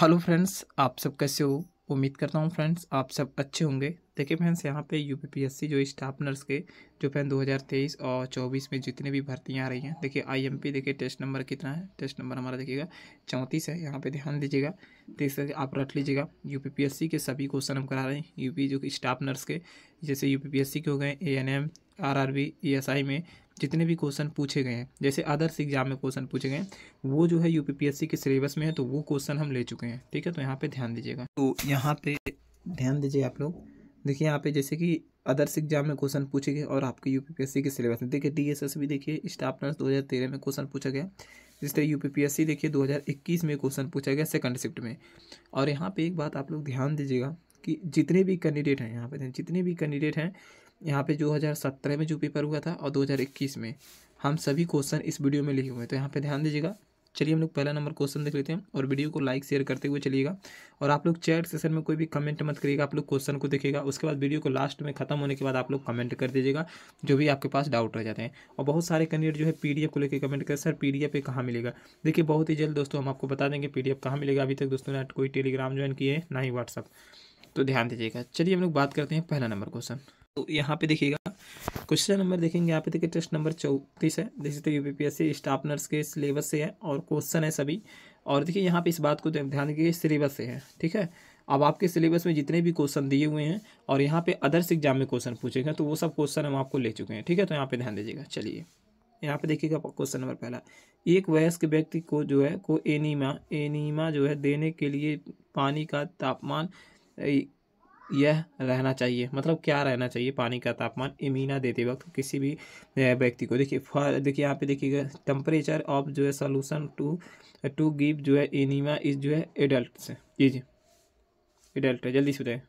hello friends आप सब कैसे हो उम्मीद करता हूँ फ्रेंड्स आप सब अच्छे होंगे देखिए फ्रेंड्स यहाँ पे यूपीपीएससी जो स्टाफ नर्स के जो फैन 2023 और 24 में जितने भी भर्तियाँ आ रही हैं देखिए आईएमपी देखिए टेस्ट नंबर कितना है टेस्ट नंबर हमारा देखिएगा चौंतीस है यहाँ पे ध्यान दीजिएगा देख सकते आप रख लीजिएगा यू के सभी क्वेश्चन हम करा रहे हैं यूपी जो स्टाफ नर्स के जैसे यू के हो गए ए आरआरबी ईएसआई e में जितने भी क्वेश्चन पूछे गए हैं जैसे अदर्स एग्जाम में क्वेश्चन पूछे गए हैं वो जो है यूपीपीएससी के सिलेबस में है तो वो क्वेश्चन हम ले चुके हैं ठीक है तो यहाँ पे ध्यान दीजिएगा तो यहाँ पे ध्यान दीजिए आप लोग देखिए यहाँ पे जैसे कि अदर्स एग्जाम में क्वेश्चन पूछे गए और आपके यू के सिलेबस में देखिए डी भी देखिए स्टाफ नर्स 2013 में क्वेश्चन पूछा गया जिस तरह यू देखिए दो में क्वेश्चन पूछा गया सेकंड शिफ्ट में और यहाँ पर एक बात आप लोग ध्यान दीजिएगा कि जितने भी कैंडिडेट हैं यहाँ पे जितने भी कैंडिडेट हैं यहाँ पे 2017 में जो पेपर हुआ था और 2021 में हम सभी क्वेश्चन इस वीडियो में लिखे हुए हैं तो यहाँ पे ध्यान दीजिएगा चलिए हम लोग पहला नंबर क्वेश्चन देख लेते हैं और वीडियो को लाइक शेयर करते हुए चलिएगा और आप लोग चैट सेशन में कोई भी कमेंट मत करिएगा आप लोग क्वेश्चन को देखिएगा उसके बाद वीडियो को लास्ट में खत्म होने के बाद आप लोग कमेंट कर दीजिएगा जो भी आपके पास डाउट रह जाते हैं और बहुत सारे कैंडिडेट जो है पी को लेकर कमेंट करें सर पीडीएफ ये कहाँ मिलेगा देखिए बहुत ही जल्द दोस्तों हम आपको बता देंगे पीडीएफ कहाँ मिलेगा अभी तक दोस्तों ने कोई टेलीग्राम ज्वाइन किए ना ही व्हाट्सअप तो ध्यान दीजिएगा चलिए हम लोग बात करते हैं पहला नंबर क्वेश्चन तो यहाँ पे देखिएगा क्वेश्चन नंबर देखेंगे यहाँ पे देखिए टेस्ट नंबर चौतीस है जैसे तो यूपीपीएससी स्टाफ नर्स के सिलेबस से है और क्वेश्चन है सभी और देखिए यहाँ पे इस बात को ध्यान दीजिए सिलेबस से है ठीक है अब आपके सिलेबस में जितने भी क्वेश्चन दिए हुए हैं और यहाँ पे अदर्स एग्जाम में क्वेश्चन पूछे गए तो वो सब क्वेश्चन हम आपको ले चुके हैं ठीक है तो यहाँ पे ध्यान दीजिएगा चलिए यहाँ पे देखिएगा क्वेश्चन नंबर पहला एक वयस्क व्यक्ति को जो है को एनीमा एनीमा जो है देने के लिए पानी का तापमान यह रहना चाहिए मतलब क्या रहना चाहिए पानी का तापमान इमीना देते वक्त किसी भी व्यक्ति को देखिए फॉर देखिए यहाँ पे देखिएगा टेम्परेचर ऑफ जो है सोलूशन टू टू गिव जो है इनिमा इज जो है एडल्ट इज एडल्ट जल्दी से बताइए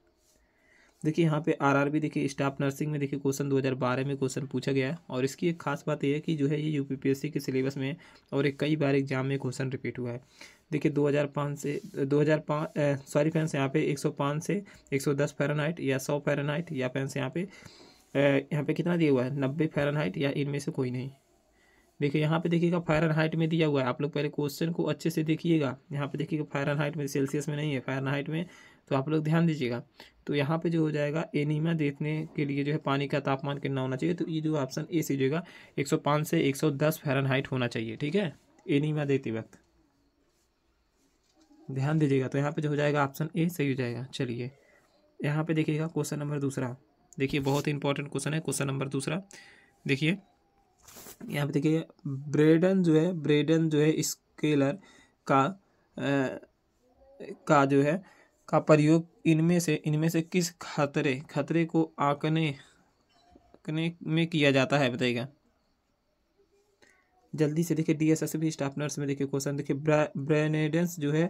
देखिए यहाँ पे आरआरबी देखिए स्टाफ नर्सिंग में देखिए क्वेश्चन 2012 में क्वेश्चन पूछा गया है और इसकी एक खास बात यह है कि जो है ये यूपीपीएससी के सिलेबस में और एक कई बार एग्जाम में क्वेश्चन रिपीट हुआ है देखिए 2005 से 2005 सॉरी फ्रेंड्स यहाँ पे 105 से 110 फ़ारेनहाइट या 100 फ़ारेनहाइट या फ्रेंड्स यहाँ पे यहाँ पे कितना दिया हुआ है नब्बे फेरन या इनमें से कोई नहीं देखिए यहाँ पे देखिएगा हाइट में दिया हुआ है आप लोग पहले क्वेश्चन को अच्छे से देखिएगा यहाँ पे देखिएगा हाइट में सेल्सियस में नहीं है हाइट में तो आप लोग ध्यान दीजिएगा तो यहाँ पे जो हो जाएगा एनीमा देखने के लिए जो है पानी का तापमान कितना होना चाहिए तो ये जो ऑप्शन ए सी जो एक से एक फ़ारेनहाइट होना चाहिए ठीक है एनीमा देते वक्त ध्यान दीजिएगा तो यहाँ पे जो हो जाएगा ऑप्शन ए सही हो जाएगा चलिए यहाँ पे देखिएगा क्वेश्चन नंबर दूसरा देखिए बहुत ही इंपॉर्टेंट क्वेश्चन है क्वेश्चन नंबर दूसरा देखिए यहाँ पे देखिए ब्रेडन जो है ब्रेडन जो है स्केलर का आ, का जो है का प्रयोग इनमें से इनमें से किस खतरे खतरे को आंकने आंकने में किया जाता है बताइएगा जल्दी से देखिए D S S B staff nurse में देखिए क्वेश्चन देखिए ब्रेनेडेंस जो है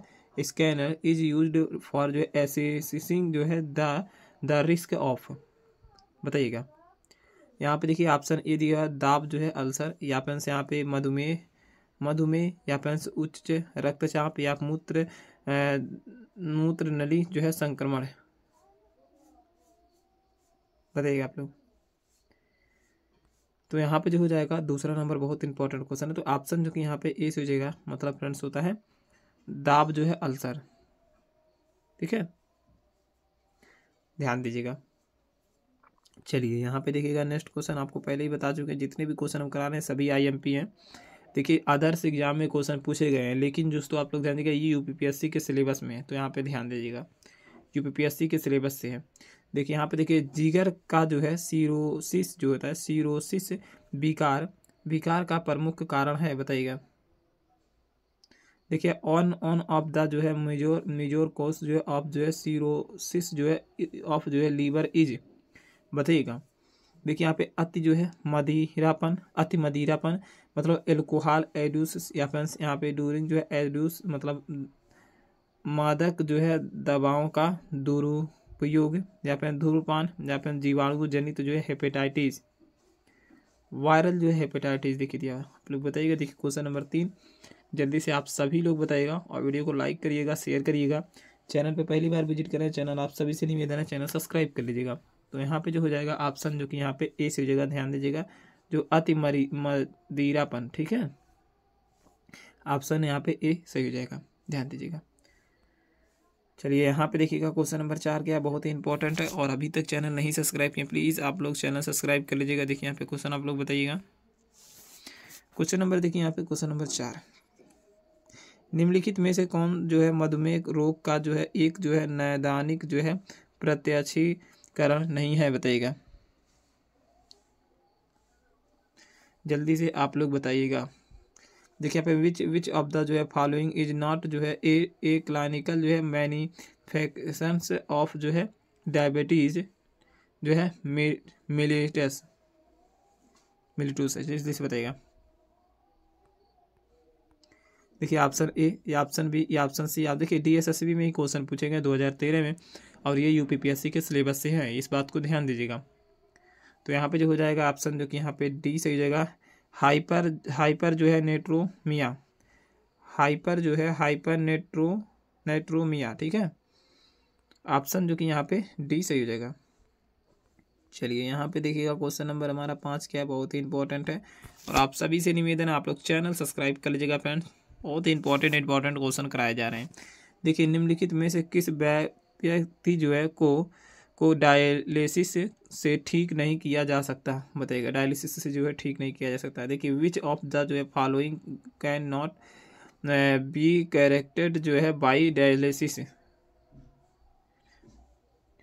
स्कैनर इज यूज फॉर जो है एसेसिंग जो है द द रिस्क ऑफ बताइएगा यहाँ पे देखिए ऑप्शन ए दिया दाब जो है अल्सर या पेंस यहाँ पे मधुमेह मधुमेह या पेंस उच्च रक्तचाप या मूत्र मूत्र नली जो है संक्रमण है बताइएगा आप लोग तो यहाँ पे जो हो जाएगा दूसरा नंबर बहुत इंपॉर्टेंट क्वेश्चन है तो ऑप्शन जो कि यहाँ पे ए से हो जाएगा मतलब फ्रेंड्स होता है दाब जो है अल्सर ठीक है ध्यान दीजिएगा चलिए यहाँ पे देखिएगा नेक्स्ट क्वेश्चन आपको पहले ही बता चुके हैं जितने भी क्वेश्चन हम करा रहे हैं सभी आईएमपी हैं देखिए आदर्श एग्जाम में क्वेश्चन पूछे गए हैं लेकिन दोस्तों आप लोग ध्यान दीजिए ये यू के सिलेबस में है तो यहाँ पर ध्यान दीजिएगा यू के सिलेबस से है देखिए यहाँ पे देखिए जिगर का जो है सीरोसिस जो होता है सीरोसिस विकार विकार का प्रमुख कारण है बताइएगा देखिए ऑन ऑन ऑफ द जो है मेजोर मेजोर कोस जो है ऑफ जो है सीरोसिस जो है ऑफ जो है लीवर इज बताइएगा देखिए यहाँ पे अति जो है मदिरापन अति मदिरापन मतलब एल्कोहल एड्यूस फ्रेंड्स यहाँ पे डूरिंग जो है एड्यूस मतलब मादक जो है दवाओं का दुरुपयोग या फिर धूम्रपान या फिर जीवाणु जनित जो है हेपेटाइटिस वायरल जो है हेपेटाइटिस देखिए दिया आप लोग बताइएगा देखिए क्वेश्चन नंबर तीन जल्दी से आप सभी लोग बताइएगा और वीडियो को लाइक करिएगा शेयर करिएगा चैनल पर पहली बार विजिट करें चैनल आप सभी से निवेदन है चैनल सब्सक्राइब कर लीजिएगा तो यहाँ पे जो हो जाएगा ऑप्शन जो कि यहाँ पे ए से हो जाएगा ध्यान दीजिएगा जो अति मरी मदीरापन ठीक है ऑप्शन यहाँ पे ए सही हो जाएगा ध्यान दीजिएगा चलिए यहाँ पे देखिएगा क्वेश्चन नंबर चार क्या बहुत ही इंपॉर्टेंट है और अभी तक चैनल नहीं सब्सक्राइब किया प्लीज़ आप लोग चैनल सब्सक्राइब कर लीजिएगा देखिए यहाँ पे क्वेश्चन आप लोग बताइएगा क्वेश्चन नंबर देखिए यहाँ पे क्वेश्चन नंबर चार निम्नलिखित में से कौन जो है मधुमेह रोग का जो है एक जो है नैदानिक जो है प्रत्याशीकरण नहीं है बताइएगा जल्दी से आप लोग बताइएगा देखिए यहाँ पे विच विच ऑफ द जो है फॉलोइंग इज नॉट जो है ए ए क्लानिकल जो है मैनीफेक्शंस ऑफ जो है डायबिटीज़ जो है मिलिटस मिलिटूस है जल्दी से बताइएगा देखिए ऑप्शन ए या ऑप्शन बी या ऑप्शन सी आप देखिए डीएसएसबी में ही क्वेश्चन पूछे गए 2013 में और ये यूपीपीएससी के सिलेबस से है इस बात को ध्यान दीजिएगा तो यहाँ पे जो हो जाएगा ऑप्शन जो कि यहाँ पे डी सही जाएगा हाइपर हाइपर जो है नेट्रोमिया हाइपर जो है हाइपर नेट्रो नेट्रोमिया ठीक है ऑप्शन जो कि यहाँ पे डी सही हो जाएगा चलिए यहाँ पे देखिएगा क्वेश्चन नंबर हमारा पाँच क्या है बहुत ही इंपॉर्टेंट है और आप सभी से निवेदन है आप लोग चैनल सब्सक्राइब कर लीजिएगा फ्रेंड्स बहुत ही इंपॉर्टेंट इंपॉर्टेंट क्वेश्चन कराए जा रहे हैं देखिए निम्नलिखित में से किस व्यक्ति जो है को को डायलिसिस से ठीक नहीं किया जा सकता बताइएगा डायलिसिस से जो है ठीक नहीं किया जा सकता देखिए विच ऑफ द जो है following cannot be corrected जो है बाई डायलिसिस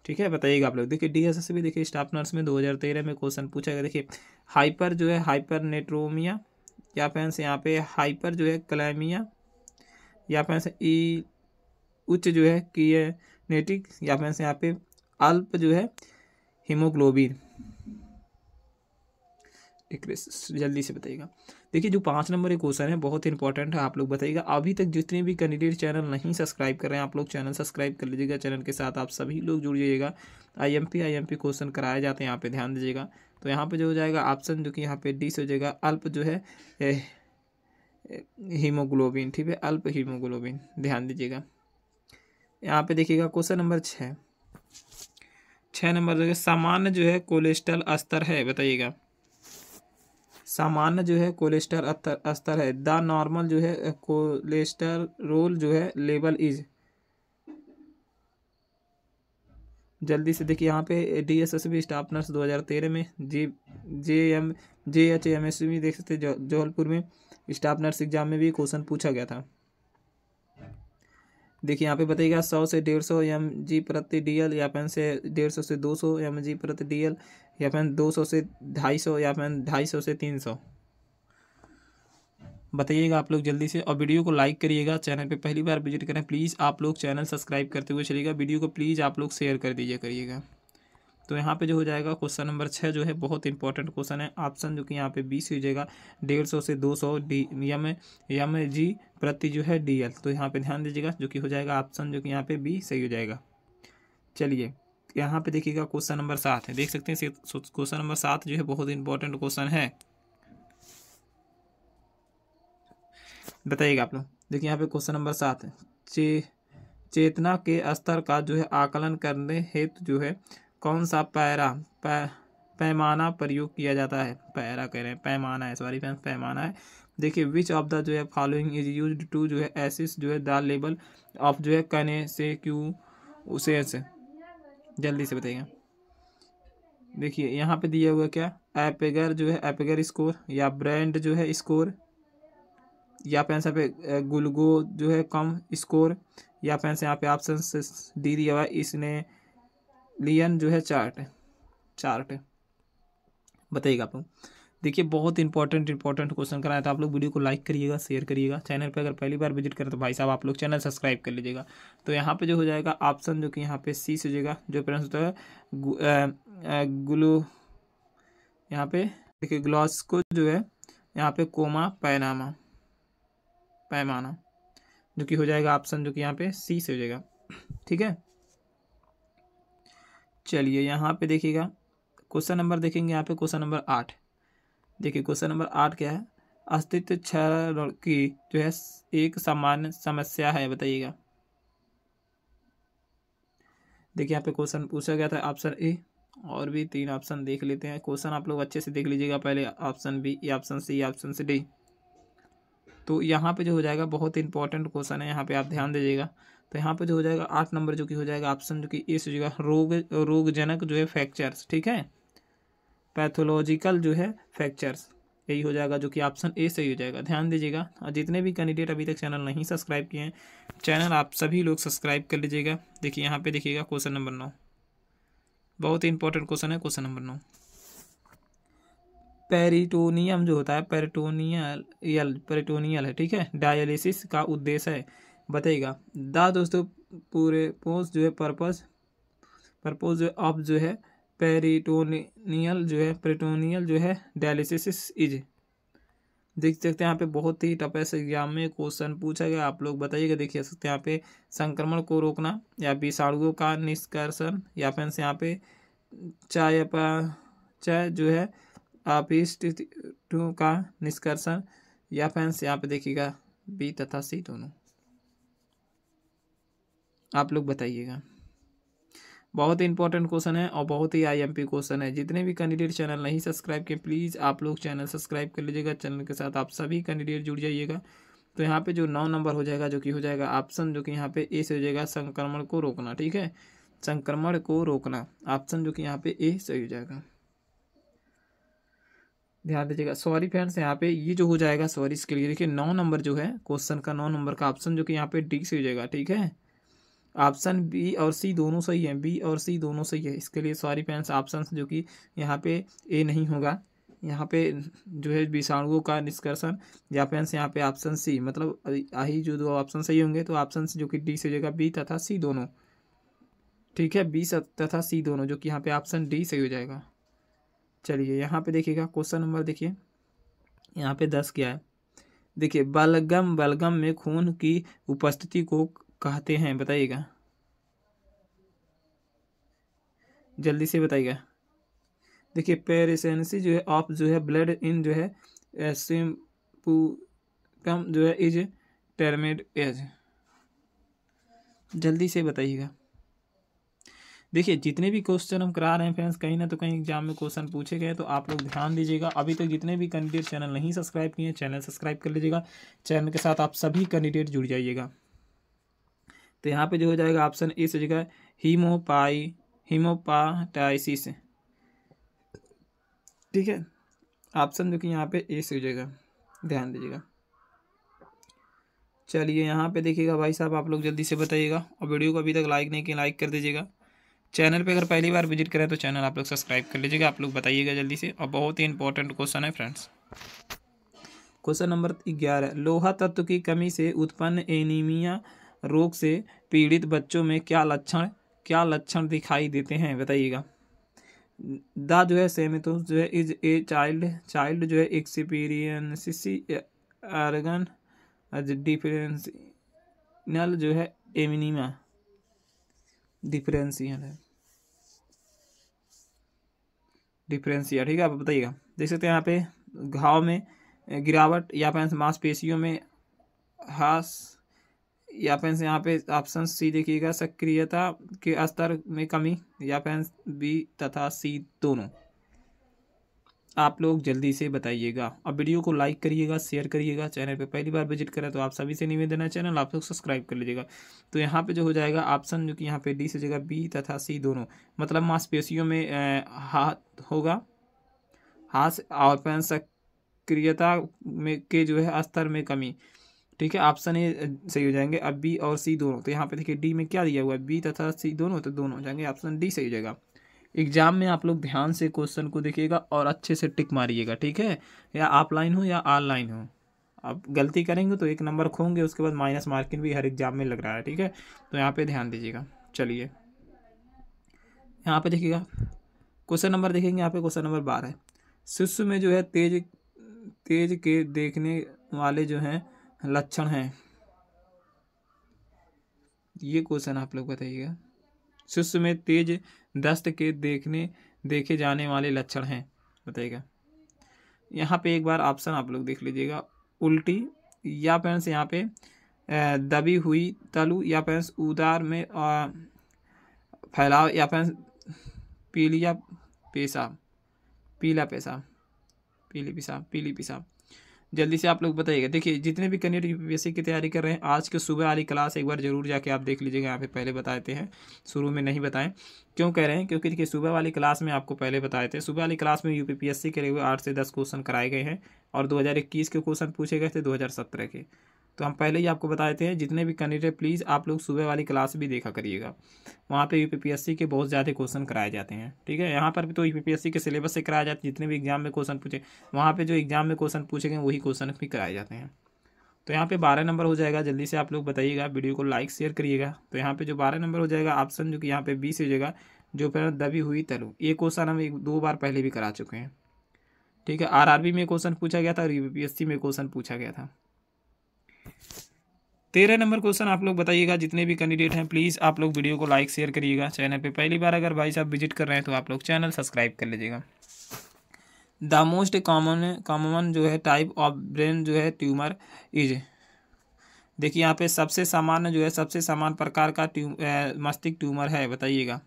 ठीक है बताइएगा आप लोग देखिए डीएसएस भी देखिए स्टाफ नर्स में 2013 में क्वेश्चन पूछा गया देखिए हाइपर जो है हाइपर नेट्रोमिया या फिर यहाँ पे हाइपर जो है क्लाइमिया या फिर ई उच्च जो है नेटिक या फिर यहाँ पे अल्प जो है हीमोग्लोबिन जल्दी से बताइएगा देखिए जो पाँच नंबर एक क्वेश्चन है बहुत इंपॉर्टेंट है आप लोग बताइएगा अभी तक जितने भी कैंडिडेट चैनल नहीं सब्सक्राइब कर रहे हैं आप लोग चैनल सब्सक्राइब कर लीजिएगा चैनल के साथ आप सभी लोग जुड़ जाइएगा आईएमपी आईएमपी क्वेश्चन कराए जाते हैं यहाँ पे ध्यान दीजिएगा तो यहाँ पे जो हो जाएगा ऑप्शन जो कि यहाँ पे डी से हो जाएगा अल्प जो है हीमोग्लोबिन ठीक है अल्प हीमोग्लोबिन ध्यान दीजिएगा यहाँ पे देखिएगा क्वेश्चन नंबर छः छः नंबर देखिए सामान्य जो है कोलेस्ट्रॉल स्तर है बताइएगा सामान्य जो है कोलेस्ट्रॉल स्तर है द नॉर्मल जो है कोलेस्ट्रॉल जो है लेवल इज जल्दी से देखिए यहाँ पे D S S B staff nurse दो हज़ार तेरह में J J M J H M S B देख सकते जौलपुर में स्टाफ नर्स एग्जाम में भी क्वेश्चन पूछा गया था देखिए यहाँ पे बताइएगा सौ से डेढ़ सौ एम जी प्रति डी एल या फिर से डेढ़ सौ से दो सौ एम जी प्रति डी एल या फिर दो सौ से ढाई सौ या फिर ढाई सौ से तीन सौ बताइएगा आप लोग जल्दी से और वीडियो को लाइक करिएगा चैनल पे पहली बार विजिट करें प्लीज़ आप लोग चैनल सब्सक्राइब करते हुए चलिएगा वीडियो को प्लीज़ आप लोग शेयर कर दीजिए करिएगा तो यहाँ पे जो हो जाएगा क्वेश्चन नंबर छः जो है बहुत इंपॉर्टेंट क्वेश्चन है ऑप्शन जो कि यहाँ पे बी हो जाएगा डेढ़ सौ से दो सौ डी यम यम जी प्रति जो है डी एल तो यहाँ पे ध्यान दीजिएगा जो कि हो जाएगा ऑप्शन जो कि यहाँ पे बी सही हो जाएगा चलिए यहाँ पे देखिएगा क्वेश्चन नंबर सात है देख सकते हैं क्वेश्चन नंबर सात जो है बहुत इंपॉर्टेंट क्वेश्चन है बताइएगा आप लोग देखिए यहाँ पे क्वेश्चन नंबर सात है चे चेतना के स्तर का जो है आकलन करने हेतु जो है कौन सा पैरा पै, पैमाना प्रयोग किया जाता है पैरा कह रहे हैं पैमाना है सॉरी फ्रेंड्स पैमाना है देखिए विच ऑफ द जो है फॉलोइंग इज यूज टू जो है एसिस जो है द लेबल ऑफ जो है कने से क्यू उसे से जल्दी से बताइए देखिए यहाँ पे दिया हुआ क्या एपेगर जो है एपेगर स्कोर या ब्रांड जो है स्कोर या फिर पे गुलगो जो है कम स्कोर या फिर यहाँ पे ऑप्शन डी दिया हुआ है इसने लियन जो है चार्ट चार्ट बताइएगा आप लोग देखिए बहुत इंपॉर्टेंट इंपॉर्टेंट क्वेश्चन कराया था आप लोग वीडियो को लाइक करिएगा शेयर करिएगा चैनल पे अगर पहली बार विजिट करें तो भाई साहब आप लोग चैनल सब्सक्राइब कर लीजिएगा तो यहाँ पे जो हो जाएगा ऑप्शन जो कि यहाँ पे सी से जाएगा जो पेरेंस होता है ग्लू यहाँ पे देखिए ग्लॉस को जो है यहाँ पे कोमा पैनामा पैमाना जो कि हो जाएगा ऑप्शन जो कि यहाँ पे सी से हो जाएगा ठीक है चलिए यहाँ पे देखिएगा क्वेश्चन नंबर देखेंगे यहाँ पे क्वेश्चन नंबर आठ देखिए क्वेश्चन नंबर आठ क्या है अस्तित्व क्षरण की जो है एक सामान्य समस्या है बताइएगा देखिए यहाँ पे क्वेश्चन पूछा गया था ऑप्शन ए और भी तीन ऑप्शन देख लेते हैं क्वेश्चन आप लोग अच्छे से देख लीजिएगा पहले ऑप्शन बी या ऑप्शन सी या ऑप्शन सी डी तो यहाँ पे जो हो जाएगा बहुत इंपॉर्टेंट क्वेश्चन है यहाँ पे आप ध्यान दीजिएगा तो यहाँ पे जो हो जाएगा आठ नंबर जो कि हो जाएगा ऑप्शन जो कि ए से हो जाएगा रोग रोगजनक जो है फ्रैक्चर्स ठीक है पैथोलॉजिकल जो है फ्रैक्चर्स यही हो जाएगा जो कि ऑप्शन ए सही हो जाएगा ध्यान दीजिएगा और जितने भी कैंडिडेट अभी तक चैनल नहीं सब्सक्राइब किए हैं चैनल आप सभी लोग सब्सक्राइब कर लीजिएगा देखिए यहाँ पे देखिएगा क्वेश्चन नंबर नौ बहुत ही इंपॉर्टेंट क्वेश्चन है क्वेश्चन नंबर नौ पेरिटोनियम जो होता है पेरिटोनियल पेरिटोनियल है ठीक है डायलिसिस का उद्देश्य है बताइएगा द दोस्तों पूरे पोस्ट जो है पर्पस पर्पस जो ऑफ जो है पेरिटोनियल जो है पेरिटोनियल जो है डायलिसिस इज देख सकते हैं यहाँ पे बहुत ही टफेस्ट एग्जाम में क्वेश्चन पूछा गया आप लोग बताइएगा देखिए सकते हैं तो यहाँ पे संक्रमण को रोकना या विषाणुओं का निष्कर्षण या फिर यहाँ पे चाय चाय जो है आप का निष्कर्षण या फैंस यहाँ पे देखिएगा बी तथा सी दोनों आप लोग बताइएगा बहुत ही इंपॉर्टेंट क्वेश्चन है और बहुत ही आईएमपी क्वेश्चन है जितने भी कैंडिडेट चैनल नहीं सब्सक्राइब किए प्लीज़ आप लोग चैनल सब्सक्राइब कर लीजिएगा चैनल के साथ आप सभी कैंडिडेट जुड़ जाइएगा तो यहाँ पे जो नौ नंबर हो जाएगा जो कि हो जाएगा ऑप्शन जो कि यहाँ पे ए से हो जाएगा संक्रमण को रोकना ठीक है संक्रमण को रोकना ऑप्शन जो कि यहाँ पे ए सही हो जाएगा ध्यान दीजिएगा सॉरी फ्रेंड्स यहाँ पे ये जो हो जाएगा सॉरी इसके लिए देखिए नौ नंबर जो है क्वेश्चन का नौ नंबर का ऑप्शन जो कि यहाँ पे डी से हो जाएगा ठीक है ऑप्शन बी और सी दोनों सही है बी और सी दोनों सही है इसके लिए सॉरी फ्रेंड्स ऑप्शन जो कि यहाँ पे ए नहीं होगा यहाँ पे जो है विषाणुओं का निष्कर्षण या फ्रेंड्स यहाँ पे ऑप्शन सी मतलब आही जो दो ऑप्शन सही होंगे तो ऑप्शन जो कि डी से हो जाएगा बी तथा सी दोनों ठीक है बी तथा सी दोनों जो कि यहाँ पे ऑप्शन डी सही हो जाएगा चलिए यहाँ पे देखिएगा क्वेश्चन नंबर देखिए यहाँ पे दस क्या है देखिए बलगम बलगम में खून की उपस्थिति को कहते हैं बताइएगा जल्दी से बताइएगा देखिए पेरिसेंसी जो है ऑफ जो है ब्लड इन जो है सिम्पूकम जो है इज टर्मेड एज जल्दी से बताइएगा देखिए जितने भी क्वेश्चन हम करा रहे हैं फ्रेंड्स कहीं ना तो कहीं एग्जाम में क्वेश्चन पूछे गए तो आप लोग ध्यान दीजिएगा अभी तक तो जितने भी कैंडिडेट चैनल नहीं सब्सक्राइब किए हैं चैनल सब्सक्राइब कर लीजिएगा चैनल के साथ आप सभी कैंडिडेट जुड़ जाइएगा तो यहाँ पे जो हो जाएगा ऑप्शन ए से जगह हीमोपाई हीमोपाटाइसिस ठीक है ऑप्शन जो कि यहाँ पे ए से हो जाएगा ध्यान दीजिएगा चलिए यहाँ पे देखिएगा भाई साहब आप लोग जल्दी से बताइएगा और वीडियो को अभी तक लाइक नहीं किया लाइक कर दीजिएगा चैनल पे अगर पहली बार विजिट करें तो चैनल आप लोग सब्सक्राइब कर लीजिएगा आप लोग बताइएगा जल्दी से और बहुत ही इंपॉर्टेंट क्वेश्चन है फ्रेंड्स क्वेश्चन नंबर ग्यारह लोहा तत्व की कमी से उत्पन्न एनीमिया रोग से पीड़ित बच्चों में क्या लक्षण क्या लक्षण दिखाई देते हैं बताइएगा द जो है सेम जो है इज ए चाइल्ड चाइल्ड जो है एक्सपीरियंसिस डिफरेंसियल जो है एमिनिमा डिफरेंसियल है डिफरेंसिया ठीक है आप बताइएगा देख सकते हैं यहाँ पे घाव में गिरावट या फिर मांसपेशियों में हास या फिर यहाँ पे ऑप्शन सी देखिएगा सक्रियता के स्तर में कमी या फिर बी तथा सी दोनों आप लोग जल्दी से बताइएगा अब वीडियो को लाइक करिएगा शेयर करिएगा चैनल पे पहली बार विजिट करें तो आप सभी से निवेदन है चैनल आप लोग सब्सक्राइब कर लीजिएगा तो यहाँ पे जो हो जाएगा ऑप्शन जो कि यहाँ पे डी से जगह बी तथा सी दोनों मतलब मांसपेशियों में हाथ होगा हाथ और पैन सक्रियता में के जो है स्तर में कमी ठीक है ऑप्शन ए सही हो जाएंगे अब बी और सी दोनों तो यहाँ पे देखिए डी में क्या दिया हुआ है बी तथा सी दोनों तो दोनों हो जाएंगे ऑप्शन डी सही हो जाएगा एग्जाम में आप लोग ध्यान से क्वेश्चन को देखिएगा और अच्छे से टिक मारिएगा ठीक है या ऑफलाइन हो या ऑनलाइन हो आप गलती करेंगे तो एक नंबर खोंगे उसके बाद माइनस मार्किंग भी हर एग्जाम में लग रहा है ठीक है तो यहाँ पर ध्यान दीजिएगा चलिए यहाँ पर देखिएगा क्वेश्चन नंबर देखेंगे यहाँ पे क्वेश्चन नंबर बारह शिष्य में जो है तेज तेज के देखने वाले जो हैं लक्षण हैं ये क्वेश्चन आप लोग बताइएगा शिष्य में तेज दस्त के देखने देखे जाने वाले लक्षण हैं बताइएगा यहाँ पे एक बार ऑप्शन आप लोग देख लीजिएगा उल्टी या पेंस यहाँ पे दबी हुई तलु या पेंस उदार में फैलाव या पेंस पीलिया पेशाब पीला पेशाब पीली पेशाब पीली पेशाब जल्दी से आप लोग बताइएगा देखिए जितने भी कैंडिडेट यूपीएससी की तैयारी कर रहे हैं आज के सुबह वाली क्लास एक बार जरूर जाके आप देख लीजिएगा यहाँ पे पहले बताते हैं शुरू में नहीं बताएं क्यों कह रहे हैं क्योंकि देखिए सुबह वाली क्लास में आपको पहले बताए थे सुबह वाली क्लास में यू के लिए आठ से दस क्वेश्चन कराए गए हैं और दो के क्वेश्चन पूछे गए थे दो के तो हम पहले ही आपको बताए थे जितने भी कैंडिडेट प्लीज़ आप लोग सुबह वाली क्लास भी देखा करिएगा वहाँ पे यूपीपीएससी के बहुत ज़्यादा क्वेश्चन कराए जाते हैं ठीक है यहाँ पर भी तो यूपीपीएससी के सिलेबस से कराए जाते हैं जितने भी एग्जाम में क्वेश्चन पूछे वहाँ पर जो एग्जाम में क्वेश्चन पूछे गए वही क्वेश्चन भी कराए जाते हैं तो यहाँ पर बारह नंबर हो जाएगा जल्दी से आप लोग बताइएगा वीडियो को लाइक शेयर करिएगा तो यहाँ पे जो बारह नंबर हो जाएगा ऑप्शन जो कि यहाँ पर बीस हो जाएगा जो फिर दबी हुई तलू ये क्वेश्चन हम एक दो बार पहले भी करा चुके हैं ठीक है आरआरबी में क्वेश्चन पूछा गया था और यूपीएससी में क्वेश्चन पूछा गया था तेरह नंबर क्वेश्चन आप लोग बताइएगा जितने भी कैंडिडेट हैं प्लीज़ आप लोग वीडियो को लाइक शेयर करिएगा चैनल पे पहली बार अगर भाई साहब विजिट कर रहे हैं तो आप लोग चैनल सब्सक्राइब कर लीजिएगा द मोस्ट कॉमन कॉमन जो है टाइप ऑफ ब्रेन जो है ट्यूमर इज देखिए यहाँ पे सबसे सामान्य जो है सबसे सामान्य प्रकार का ट्यू मस्तिष्क ट्यूमर है बताइएगा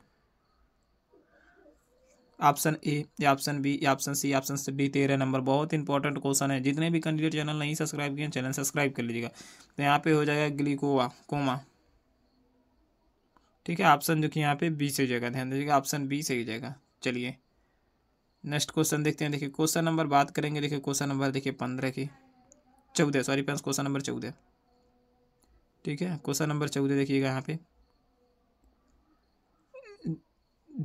ऑप्शन ए या ऑप्शन बी या ऑप्शन सी ऑप्शन डी तेरह नंबर बहुत इंपॉर्टेंट क्वेश्चन है जितने भी कैंडिडेट चैनल नहीं सब्सक्राइब किए चैनल सब्सक्राइब कर लीजिएगा तो यहाँ पे हो जाएगा ग्लिकोवा कोमा ठीक है ऑप्शन जो कि यहाँ पे बी से हो जाएगा ध्यान दीजिएगा ऑप्शन बी से हो जाएगा चलिए नेक्स्ट क्वेश्चन देखते हैं देखिए क्वेश्चन नंबर बात करेंगे देखिए क्वेश्चन नंबर देखिए पंद्रह की चौदह सॉरी पास क्वेश्चन नंबर चौदह ठीक है क्वेश्चन नंबर चौदह देखिएगा यहाँ पे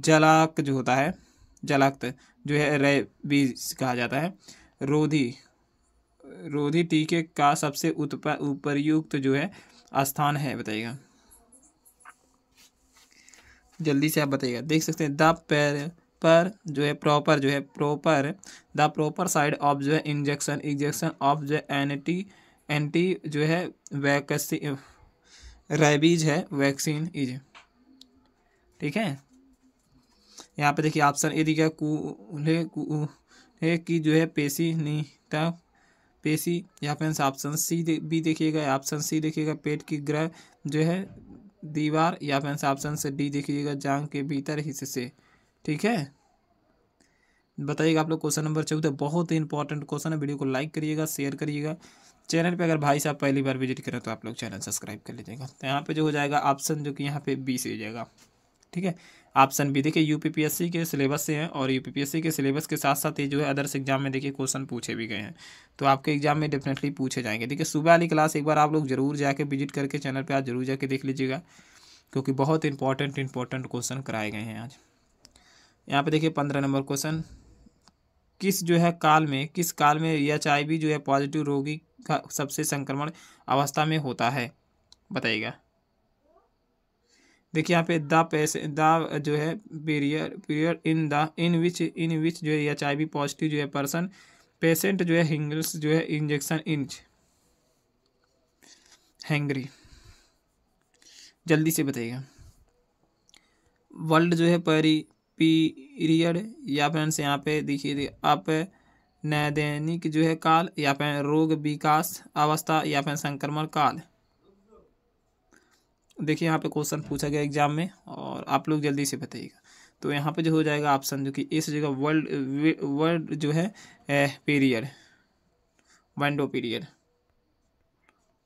जलाक जो होता है जलाक्त जो है रेबीज कहा जाता है रोधी रोधी टीके का सबसे उत्पा उपरयुक्त जो है स्थान है बताइएगा जल्दी से आप बताइएगा देख सकते हैं द पैर पर जो है प्रॉपर जो है proper the proper side of जो है इंजेक्शन इंजेक्शन ऑफ जो है एंटी एंटी जो है वैक्सी रेबीज है वैक्सीन इज ठीक है यहाँ पे देखिए ऑप्शन ए दिखा कूल्हे कूल्हे की जो है पेशी नीता पेशी यहाँ पे ऑप्शन सी भी बी देखिएगा ऑप्शन सी देखिएगा पेट की ग्रह जो है दीवार या फिर ऑप्शन से डी देखिएगा जांग के भीतर हिस्से से ठीक है बताइएगा आप लोग क्वेश्चन नंबर चौदह बहुत ही इंपॉर्टेंट क्वेश्चन है वीडियो को लाइक करिएगा शेयर करिएगा चैनल पे अगर भाई साहब पहली बार विजिट करें तो आप लोग चैनल सब्सक्राइब कर लीजिएगा तो यहाँ पे जो हो जाएगा ऑप्शन जो कि यहाँ पे बी से हो जाएगा ठीक है ऑप्शन बी देखिए यूपीपीएससी के सिलेबस से हैं और यूपीपीएससी के सिलेबस के साथ साथ ये जो है अदर्स एग्जाम में देखिए क्वेश्चन पूछे भी गए हैं तो आपके एग्जाम में डेफिनेटली पूछे जाएंगे देखिए सुबह वाली क्लास एक बार आप लोग जरूर जाके विजिट करके चैनल पर आज जरूर जाके देख लीजिएगा क्योंकि बहुत इंपॉर्टेंट इंपॉर्टेंट क्वेश्चन कराए गए हैं आज यहाँ पर देखिए पंद्रह नंबर क्वेश्चन किस जो है काल में किस काल में एच जो है पॉजिटिव रोगी का सबसे संक्रमण अवस्था में होता है बताइएगा देखिए यहाँ पे द पैसे द जो है period period in the in which in which जो है एच आई वी पॉजिटिव जो है पर्सन पेशेंट जो है हिंगल्स जो है इंजेक्शन इंच हैंगरी जल्दी से बताइएगा वर्ल्ड जो है परी पीरियड या से यहाँ पे देखिए आप नैदैनिक जो है काल या फिर रोग विकास अवस्था या फिर संक्रमण काल देखिए यहाँ पे क्वेश्चन पूछा गया एग्जाम में और आप लोग जल्दी से बताइएगा तो यहाँ पे जो हो जाएगा ऑप्शन जो कि इस जगह वर्ल्ड वर्ल्ड जो है period window period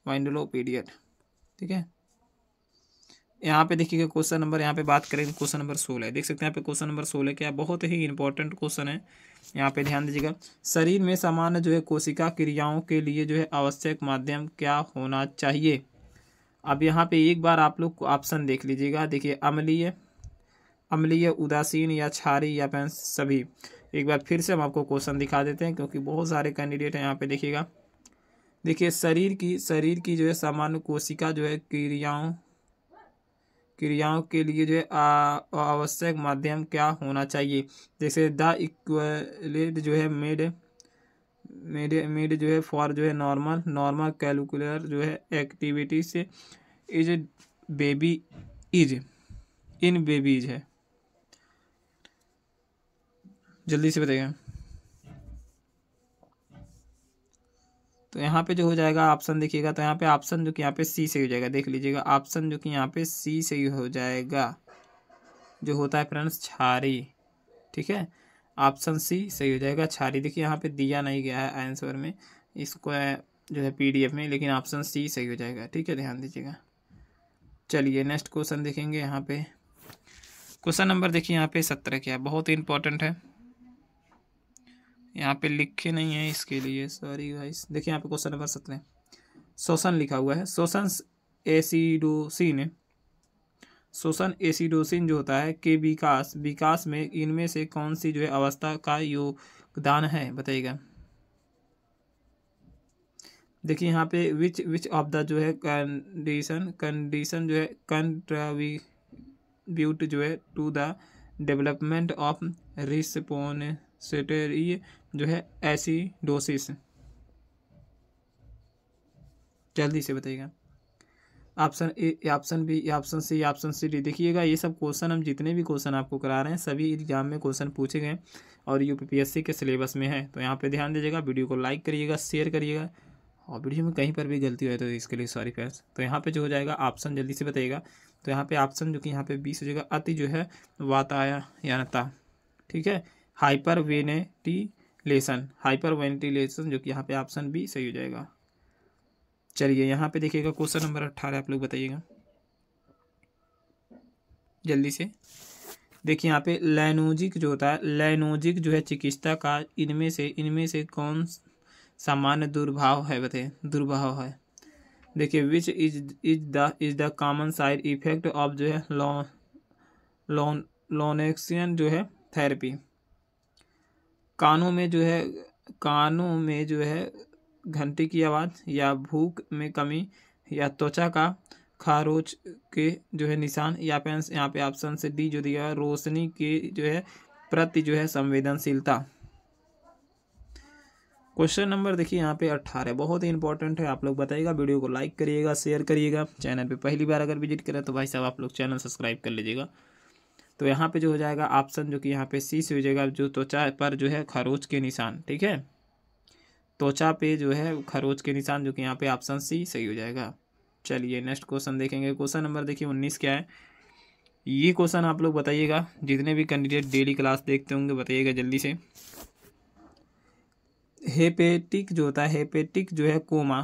window period ठीक है यहाँ पे देखिएगा क्वेश्चन नंबर यहाँ पे बात करेंगे क्वेश्चन नंबर सोलह देख सकते हैं यहाँ पे क्वेश्चन नंबर सोलह क्या बहुत ही इंपॉर्टेंट क्वेश्चन है यहाँ पे ध्यान दीजिएगा शरीर में सामान्य जो है कोशिका क्रियाओं के लिए जो है आवश्यक माध्यम क्या होना चाहिए अब यहाँ पे एक बार आप लोग ऑप्शन देख लीजिएगा देखिए अमलीय अमलीय उदासीन या छारी या पेंस सभी एक बार फिर से हम आपको क्वेश्चन दिखा देते हैं क्योंकि बहुत सारे कैंडिडेट हैं यहाँ पे देखिएगा देखिए शरीर की शरीर की जो है सामान्य कोशिका जो है क्रियाओं क्रियाओं के लिए जो है आवश्यक माध्यम क्या होना चाहिए जैसे द इक्वलेट जो है मेड मेड मेड जो है फॉर जो है नॉर्मल नॉर्मल कैलकुलर जो है एक्टिविटी से is baby is in babies है जल्दी से बताइए तो यहाँ पे जो हो जाएगा ऑप्शन देखिएगा तो यहाँ पे ऑप्शन जो कि यहाँ पे सी से हो जाएगा देख लीजिएगा ऑप्शन जो कि यहाँ पे सी से हो जाएगा जो होता है फ्रेंड्स छारी ठीक है ऑप्शन सी सही हो जाएगा छारी देखिए यहाँ पे दिया नहीं गया है आंसर में इसको जो है पीडीएफ में लेकिन ऑप्शन सी सही हो जाएगा ठीक है ध्यान दीजिएगा चलिए नेक्स्ट क्वेश्चन देखेंगे यहाँ पे क्वेश्चन नंबर देखिए यहाँ पे सत्रह क्या है बहुत ही इंपॉर्टेंट है यहाँ पे लिखे नहीं है इसके लिए सॉरी वाइस देखिए यहाँ पे क्वेश्चन नंबर सत्रह शोषण लिखा हुआ है शोषण एसीडोसी ने शोषण एसिडोसिन जो होता है के विकास विकास में इनमें से कौन सी जो है अवस्था का योगदान है बताइएगा देखिए यहाँ पे विच विच ऑफ द जो है कंडीशन कंडीशन जो है कंट्रीब्यूट जो है to the development of respiratory जो है एसिडोसिस जल्दी से बताइएगा option A option B option C option C D देखिएगा ये सब क्वेश्चन हम जितने भी क्वेश्चन आपको करा रहे हैं सभी एग्जाम में क्वेश्चन पूछे गए और यू के सिलेबस में है तो यहाँ पर ध्यान दीजिएगा वीडियो को लाइक करिएगा शेयर करिएगा और वीडियो में कहीं पर भी गलती हो तो इसके लिए सॉरी फ्रेंड्स तो यहाँ पे जो हो जाएगा ऑप्शन जल्दी से बताइएगा तो यहाँ पे ऑप्शन जो कि यहाँ पे बीस हो जाएगा अति जो है वाताया ठीक है हाइपर वेनेटिलेशन हाइपर वेंटिलेशन जो कि यहाँ पे ऑप्शन बी सही हो जाएगा चलिए यहाँ पे देखिएगा क्वेश्चन नंबर अट्ठारह आप लोग बताइएगा जल्दी से देखिए यहाँ पे लैनोजिक जो होता है लैनोजिक जो है चिकित्सा का इनमें से इनमें से कौन सामान्य दुर्भाव है बताए दुर्भाव है देखिए which is is the is the common side effect of जो है लॉन लॉन लॉनेक्सियन जो है थेरेपी कानों में जो है कानों में जो है घंटी की आवाज़ या भूख में कमी या त्वचा का खारोच के जो है निशान या पे यहाँ पे ऑप्शन से डी जो दिया रोशनी के जो है प्रति जो है संवेदनशीलता क्वेश्चन नंबर देखिए यहाँ पे अट्ठारह बहुत ही इंपॉर्टेंट है आप लोग बताइएगा वीडियो को लाइक करिएगा शेयर करिएगा चैनल पे पहली बार अगर विजिट करें तो भाई साहब आप लोग चैनल सब्सक्राइब कर लीजिएगा तो यहाँ पे जो हो जाएगा ऑप्शन जो कि यहाँ पे सी से हो जाएगा जो त्वचा पर जो है खरोच के निशान ठीक है त्वचा पे जो है खरोच के निशान जो कि यहाँ पे ऑप्शन सी सही हो जाएगा चलिए नेक्स्ट क्वेश्चन देखेंगे क्वेश्चन नंबर देखिए उन्नीस क्या है ये क्वेश्चन आप लोग बताइएगा जितने भी कैंडिडेट डेली क्लास देखते होंगे बताइएगा जल्दी से हेपेटिक जो होता है हेपेटिक जो है कोमा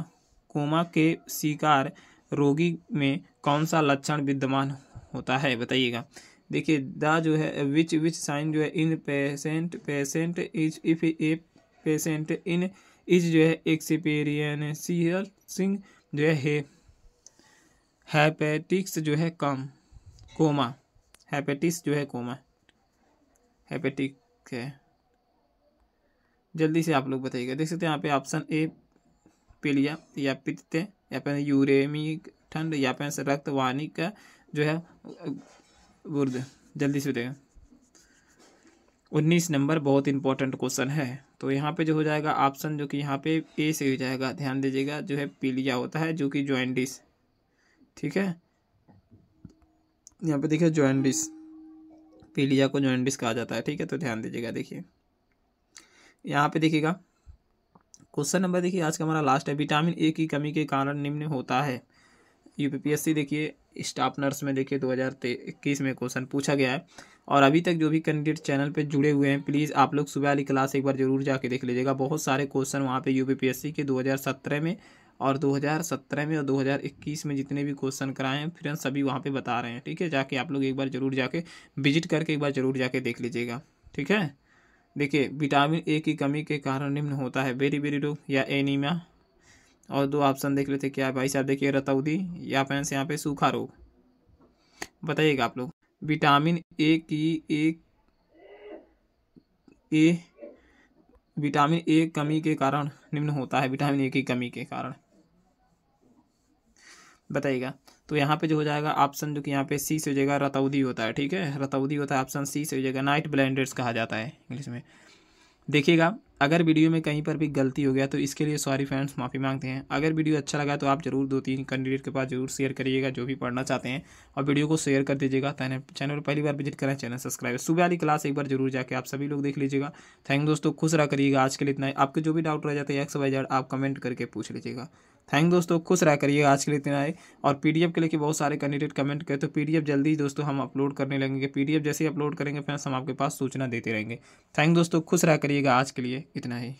कोमा के शिकार रोगी में कौन सा लक्षण विद्यमान होता है बताइएगा देखिए द जो है विच विच साइन जो है in patient patient is if a patient in is जो है एक सिपेरियन सीहल सिंह जो है हे, हैपेटिक्स जो है कम कोमा हैपेटिक्स जो है कोमा हैपेटिक है जल्दी से आप लोग बताइएगा देख सकते हैं यहाँ पे ऑप्शन ए पीलिया या पित्त या पे यूरेमी ठंड या पे रक्त वाणी का जो है बुर्द जल्दी से बताइएगा उन्नीस नंबर बहुत इंपॉर्टेंट क्वेश्चन है तो यहाँ पे जो हो जाएगा ऑप्शन जो कि यहाँ पे ए से हो जाएगा ध्यान दीजिएगा जो है पीलिया होता है जो कि ज्वाइंडिस ठीक है यहाँ पे देखिए ज्वाइंडिस पीलिया को ज्वाइंडिस कहा जाता है ठीक है तो ध्यान दीजिएगा देखिए यहाँ पे देखिएगा क्वेश्चन नंबर देखिए आज का हमारा लास्ट है विटामिन ए की कमी के कारण निम्न होता है यूपीपीएससी देखिए स्टाफ नर्स में देखिए दो में क्वेश्चन पूछा गया है और अभी तक जो भी कैंडिडेट चैनल पे जुड़े हुए हैं प्लीज़ आप लोग सुबह वाली क्लास एक बार जरूर जाके देख लीजिएगा बहुत सारे क्वेश्चन वहाँ पे यूपीपीएससी के 2017 में और 2017 में और 2021 में जितने भी क्वेश्चन कराए हैं फिर सभी वहाँ पे बता रहे हैं ठीक है जाके आप लोग एक बार जरूर जाके विजिट करके एक बार जरूर जाके देख लीजिएगा ठीक है देखिए विटामिन ए की कमी के कारण निम्न होता है बेरी बेरी रोग या एनीमिया और दो ऑप्शन देख लेते क्या भाई साहब देखिए रतौदी या फैंस यहाँ पे सूखा रोग बताइएगा आप लोग विटामिन ए की एक ए विटामिन ए कमी के कारण निम्न होता है विटामिन ए की कमी के कारण बताइएगा तो यहाँ पे जो हो जाएगा ऑप्शन जो कि यहाँ पे सी से हो जाएगा रतौदी होता है ठीक है रतौदी होता है ऑप्शन सी से हो जाएगा नाइट ब्लैंडेड्स कहा जाता है इंग्लिश में देखिएगा अगर वीडियो में कहीं पर भी गलती हो गया तो इसके लिए सॉरी फ्रेंड्स माफ़ी मांगते हैं अगर वीडियो अच्छा लगा तो आप जरूर दो तीन कैंडिडेट के पास जरूर शेयर करिएगा जो भी पढ़ना चाहते हैं और वीडियो को शेयर कर दीजिएगा चैनल पर पहली बार विजिट करें चैनल सब्सक्राइब सुबह वाली क्लास एक बार जरूर जाकर आप सभी लोग देख लीजिएगा थैंक दोस्तों खुश रहा करिएगा आज के लिए इतना आपके जो भी डाउट रह जाते हैं एक जेड आप कमेंट करके पूछ लीजिएगा थैंक दोस्तों खुश रह करिए आज के लिए इतना आए और पीडीएफ के लेके बहुत सारे कैंडिडेट कमेंट करें तो पीडीएफ जल्दी ही दोस्तों हम अपलोड करने लगेंगे पीडीएफ जैसे ही अपलोड करेंगे फ्रेंड्स हम आपके पास सूचना देते रहेंगे थैंक दोस्तों खुश रह करिएगा आज के लिए इतना ही